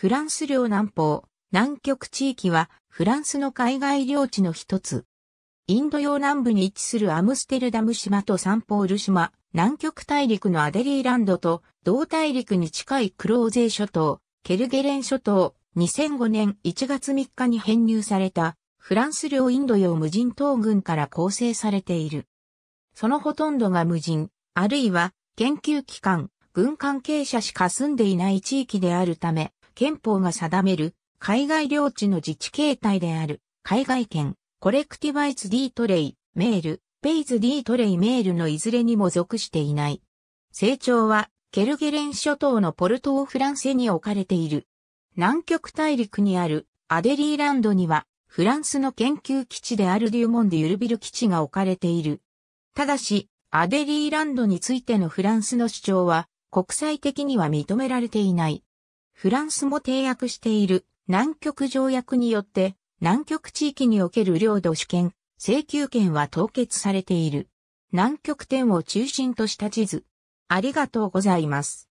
フランス領南方、南極地域はフランスの海外領地の一つ。インド洋南部に位置するアムステルダム島とサンポール島、南極大陸のアデリーランドと同大陸に近いクローゼー諸島、ケルゲレン諸島、2005年1月3日に編入されたフランス領インド洋無人島軍から構成されている。そのほとんどが無人、あるいは研究機関、軍関係者しか住んでいない地域であるため、憲法が定める海外領地の自治形態である海外圏、コレクティバイツ・ディートレイ、メール、ペイズ・ディートレイ・メールのいずれにも属していない。成長はケルゲレン諸島のポルトーフランセに置かれている。南極大陸にあるアデリーランドにはフランスの研究基地であるデューモンデ・ユルビル基地が置かれている。ただし、アデリーランドについてのフランスの主張は国際的には認められていない。フランスも締約している南極条約によって、南極地域における領土主権、請求権は凍結されている。南極点を中心とした地図。ありがとうございます。